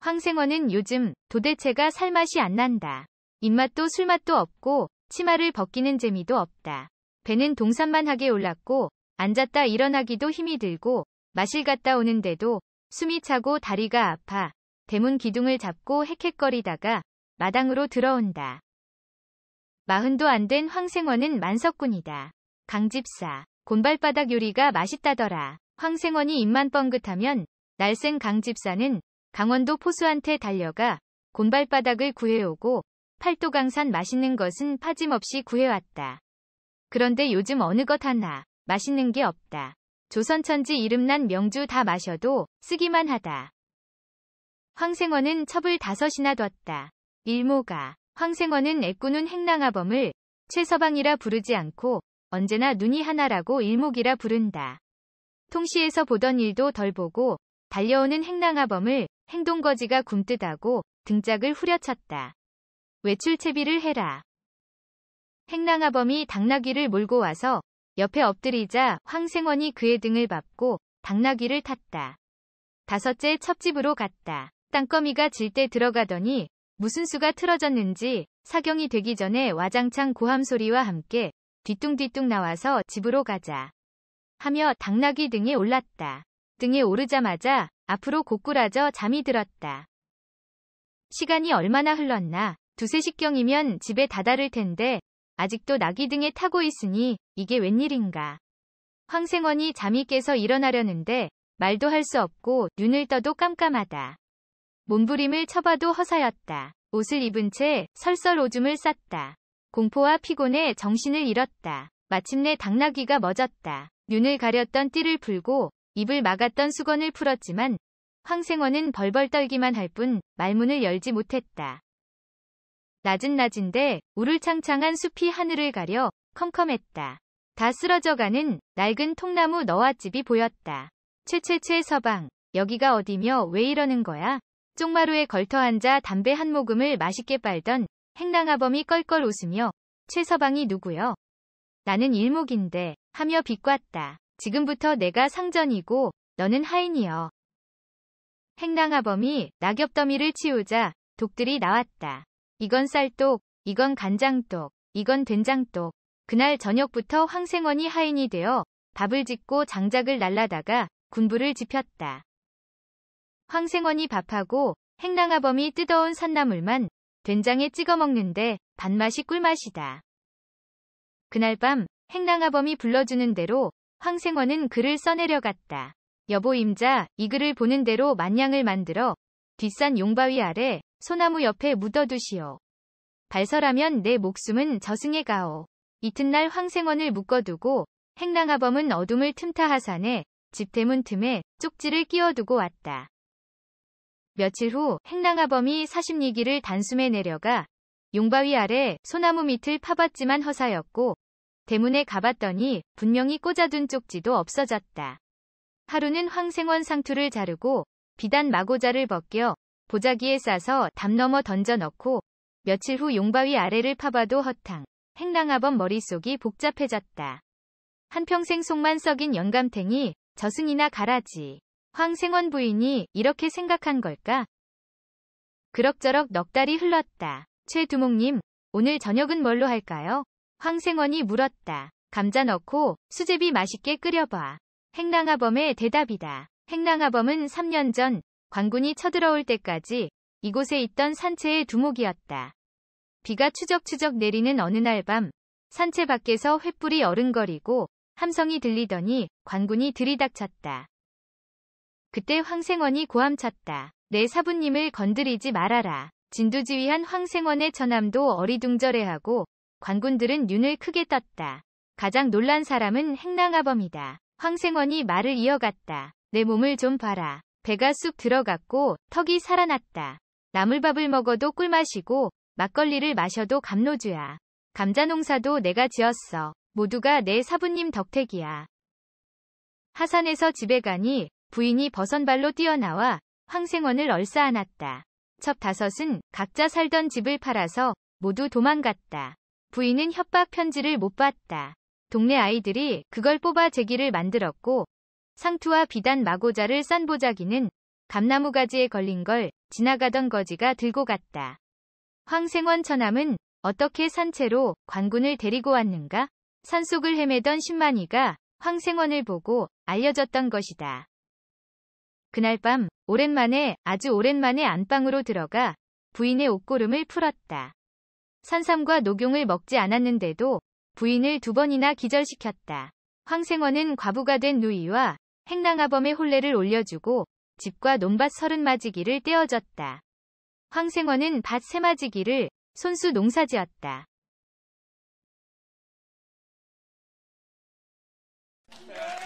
황생원은 요즘 도대체가 살맛이 안 난다. 입맛도 술맛도 없고 치마를 벗기는 재미도 없다. 배는 동산만하게 올랐고 앉았다 일어나기도 힘이 들고 마실 갔다 오는데도 숨이 차고 다리가 아파 대문 기둥을 잡고 헥헥거리다가 마당으로 들어온다. 마흔도 안 된 황생원은 만석군이다. 강집사, 곤발바닥 요리가 맛있다더라. 황생원이 입만 뻥긋하면 날쌘 강집사는 강원도 포수한테 달려가 곤발바닥을 구해오고 팔도강산 맛있는 것은 파짐없이 구해왔다. 그런데 요즘 어느 것 하나 맛있는 게 없다. 조선천지 이름난 명주 다 마셔도 쓰기만 하다. 황생원은 첩을 다섯이나 뒀다. 일모가 황생원은 애꾸는 행랑아범을 최서방이라 부르지 않고 언제나 눈이 하나라고 일목이라 부른다. 통시에서 보던 일도 덜 보고 달려오는 행랑아범을 행동거지가 굼뜨다고 등짝을 후려쳤다. 외출 채비를 해라. 행랑아범이 당나귀를 몰고 와서 옆에 엎드리자 황생원이 그의 등을 밟고 당나귀를 탔다. 다섯째 첩집으로 갔다. 땅거미가 질 때 들어가더니 무슨 수가 틀어졌는지 사경이 되기 전에 와장창 고함 소리와 함께 뒤뚱뒤뚱 나와서 집으로 가자. 하며 당나귀 등에 올랐다. 등에 오르자마자 앞으로 고꾸라져 잠이 들었다. 시간이 얼마나 흘렀나 두세 식경이면 집에 다다를 텐데 아직도 나기 등에 타고 있으니 이게 웬일인가. 황생원이 잠이 깨서 일어나려는데 말도 할 수 없고 눈을 떠도 깜깜하다. 몸부림을 쳐봐도 허사였다. 옷을 입은 채 설설 오줌을 쌌다. 공포와 피곤에 정신을 잃었다. 마침내 당나귀가 멎었다. 눈을 가렸던 띠를 풀고 입을 막았던 수건을 풀었지만 황생원은 벌벌 떨기만 할 뿐 말문을 열지 못했다. 낮은 낮인데 우를창창한 숲이 하늘을 가려 컴컴했다. 다 쓰러져가는 낡은 통나무 너와집이 보였다. 최최최 서방, 여기가 어디며 왜 이러는 거야? 쪽마루에 걸터앉아 담배 한 모금을 맛있게 빨던 행랑아범이 껄껄 웃으며 최 서방이 누구요? 나는 일목인데 하며 비꼬았다 지금부터 내가 상전이고 너는 하인이여. 행랑아범이 낙엽더미를 치우자 독들이 나왔다. 이건 쌀똑, 이건 간장똑, 이건 된장똑. 그날 저녁부터 황생원이 하인이 되어 밥을 짓고 장작을 날라다가 군부를 지폈다. 황생원이 밥하고 행랑아범이 뜨더운 산나물만 된장에 찍어 먹는데 밥맛이 꿀맛이다. 그날 밤행랑아범이 불러주는 대로 황생원은 글을 써내려갔다. 여보 임자 이 글을 보는 대로 만냥을 만들어 뒷산 용바위 아래 소나무 옆에 묻어두시오. 발설하면 내 목숨은 저승에 가오. 이튿날 황생원을 묶어두고 행랑아범은 어둠을 틈타 하산해 집 대문 틈에 쪽지를 끼워두고 왔다. 며칠 후 행랑아범이 40리기를 단숨에 내려가 용바위 아래 소나무 밑을 파봤지만 허사였고 대문에 가봤더니 분명히 꽂아둔 쪽지도 없어졌다. 하루는 황생원 상투를 자르고 비단 마고자를 벗겨 보자기에 싸서 담 넘어 던져 넣고 며칠 후 용바위 아래를 파봐도 허탕. 행랑아범 머릿속이 복잡해졌다. 한평생 속만 썩인 영감탱이 저승이나 가라지. 황생원 부인이 이렇게 생각한 걸까? 그럭저럭 넉 달이 흘렀다. 최두목님, 오늘 저녁은 뭘로 할까요? 황생원이 물었다. 감자 넣고 수제비 맛있게 끓여봐. 행랑아범의 대답이다. 행랑아범은 3년 전관군이 쳐들어올 때까지 이곳에 있던 산채의 두목이었다. 비가 추적추적 내리는 어느 날 밤 산채 밖에서 횃불이 어른거리고 함성이 들리더니 관군이 들이닥쳤다. 그때 황생원이 고함쳤다. 내 사부님을 건드리지 말아라. 진두지휘한 황생원의 처남도 어리둥절해하고 관군들은 눈을 크게 떴다. 가장 놀란 사람은 행랑아범이다. 황생원이 말을 이어갔다. 내 몸을 좀 봐라. 배가 쑥 들어갔고 턱이 살아났다. 나물밥을 먹어도 꿀맛이고 막걸리를 마셔도 감로주야 감자 농사도 내가 지었어. 모두가 내 사부님 덕택이야. 하산에서 집에 가니 부인이 버선발로 뛰어나와 황생원을 얼싸안았다. 첩 다섯은 각자 살던 집을 팔아서 모두 도망갔다. 부인은 협박 편지를 못 봤다. 동네 아이들이 그걸 뽑아 제기를 만들었고 상투와 비단 마고자를 싼 보자기는 감나무 가지에 걸린 걸 지나가던 거지가 들고 갔다. 황생원 처남은 어떻게 산채로 관군을 데리고 왔는가? 산속을 헤매던 신만이가 황생원을 보고 알려졌던 것이다. 그날 밤 오랜만에 아주 오랜만에 안방으로 들어가 부인의 옷고름을 풀었다. 산삼과 녹용을 먹지 않았는데도 부인을 두 번이나 기절시켰다. 황생원은 과부가 된 누이와 행랑아범의 혼례를 올려주고 집과 논밭 서른 마지기를 떼어줬다. 황생원은 밭 세 마지기를 손수 농사지었다. y